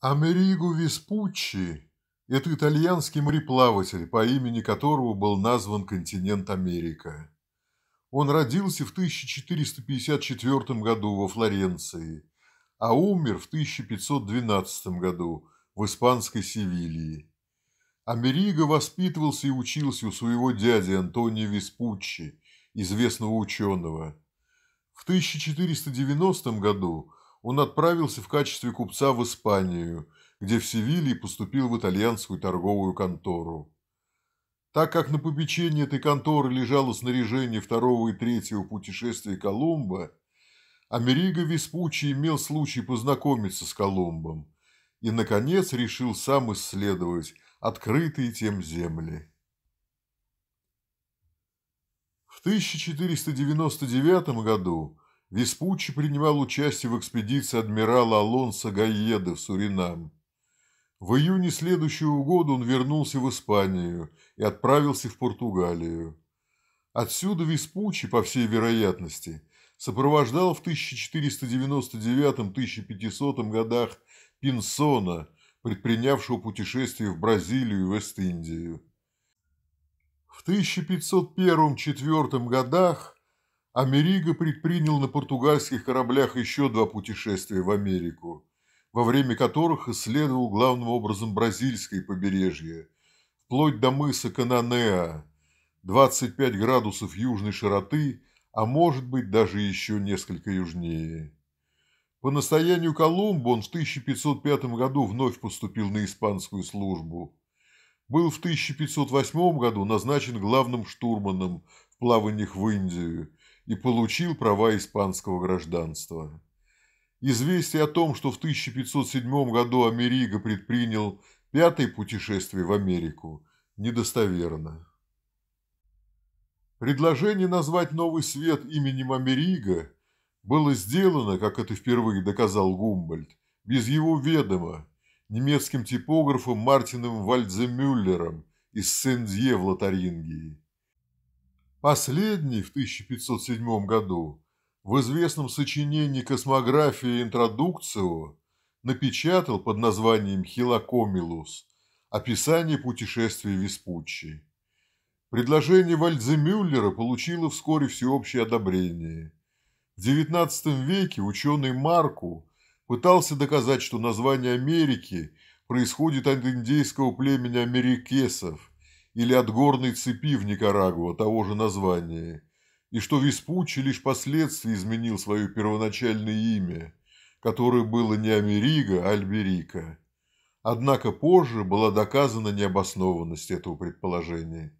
Америго Веспуччи – это итальянский мореплаватель, по имени которого был назван континент Америка. Он родился в 1454 году во Флоренции, а умер в 1512 году в испанской Севилии. Америго воспитывался и учился у своего дяди Антонио Веспуччи, известного ученого. В 1490 году он отправился в качестве купца в Испанию, где в Севилье поступил в итальянскую торговую контору. Так как на попечении этой конторы лежало снаряжение второго и третьего путешествия Колумба, Америго Веспуччи имел случай познакомиться с Колумбом и, наконец, решил сам исследовать открытые тем земли. В 1499 году Веспуччи принимал участие в экспедиции адмирала Алонса Гайеда в Суринам. В июне следующего года он вернулся в Испанию и отправился в Португалию. Отсюда Веспуччи, по всей вероятности, сопровождал в 1499-1500 годах Пинсона, предпринявшего путешествие в Бразилию и Вест-Индию. В 1501 1504 годах Америго предпринял на португальских кораблях еще два путешествия в Америку, во время которых исследовал главным образом бразильское побережье, вплоть до мыса Кананеа, 25 градусов южной широты, а может быть даже еще несколько южнее. По настоянию Колумба он в 1505 году вновь поступил на испанскую службу. Был в 1508 году назначен главным штурманом в плаваниях в Индию и получил права испанского гражданства. Известие о том, что в 1507 году Америго предпринял пятое путешествие в Америку, недостоверно. Предложение назвать новый свет именем Америго было сделано, как это впервые доказал Гумбольд, без его ведома, немецким типографом Мартином Вальдземюллером из Сен-Дье в Лотарингии. Последний в 1507 году в известном сочинении «Космография интродукцию напечатал под названием «Хилокомилус» описание путешествия Веспуччи. Предложение Вальдземюллера получило вскоре всеобщее одобрение. В XIX веке ученый Марку пытался доказать, что название Америки происходит от индейского племени америкесов, или от горной цепи в Никарагуа того же названия, и что Веспуччи лишь впоследствии изменил свое первоначальное имя, которое было не Америго, а Альберика. Однако позже была доказана необоснованность этого предположения.